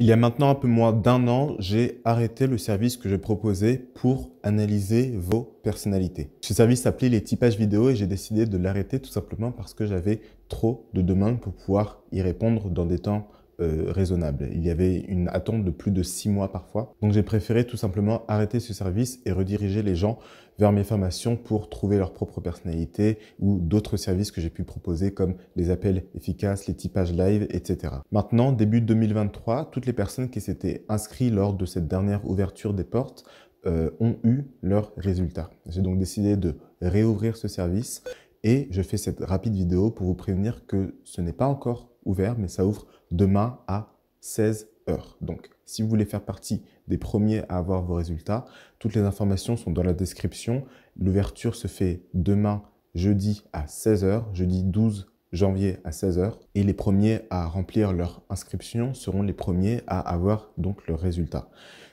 Il y a maintenant un peu moins d'un an, j'ai arrêté le service que j'ai proposé pour analyser vos personnalités. Ce service s'appelait les typages vidéo et j'ai décidé de l'arrêter tout simplement parce que j'avais trop de demandes pour pouvoir y répondre dans des temps euh, raisonnable. Il y avait une attente de plus de six mois parfois. Donc j'ai préféré tout simplement arrêter ce service et rediriger les gens vers mes formations pour trouver leur propre personnalité ou d'autres services que j'ai pu proposer comme les appels efficaces, les typages live, etc. Maintenant, début 2023, toutes les personnes qui s'étaient inscrites lors de cette dernière ouverture des portes euh, ont eu leurs résultats. J'ai donc décidé de réouvrir ce service et je fais cette rapide vidéo pour vous prévenir que ce n'est pas encore ouvert, mais ça ouvre demain à 16 h Donc, si vous voulez faire partie des premiers à avoir vos résultats, toutes les informations sont dans la description. L'ouverture se fait demain, jeudi à 16h, jeudi 12 h janvier à 16h et les premiers à remplir leur inscription seront les premiers à avoir donc le résultat.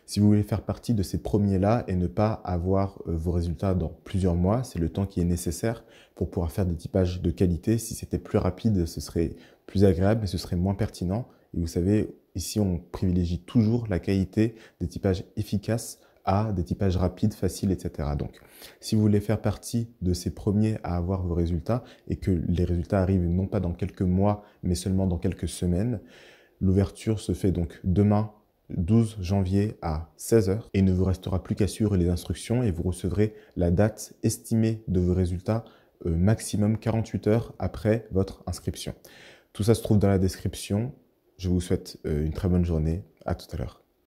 Si vous voulez faire partie de ces premiers-là et ne pas avoir euh, vos résultats dans plusieurs mois, c'est le temps qui est nécessaire pour pouvoir faire des typages de qualité. Si c'était plus rapide, ce serait plus agréable, mais ce serait moins pertinent. Et vous savez, ici, on privilégie toujours la qualité des typages efficaces à des typages rapides, faciles, etc. Donc, si vous voulez faire partie de ces premiers à avoir vos résultats et que les résultats arrivent non pas dans quelques mois, mais seulement dans quelques semaines, l'ouverture se fait donc demain 12 janvier à 16h et il ne vous restera plus qu'à suivre les instructions et vous recevrez la date estimée de vos résultats euh, maximum 48 heures après votre inscription. Tout ça se trouve dans la description. Je vous souhaite euh, une très bonne journée. À tout à l'heure.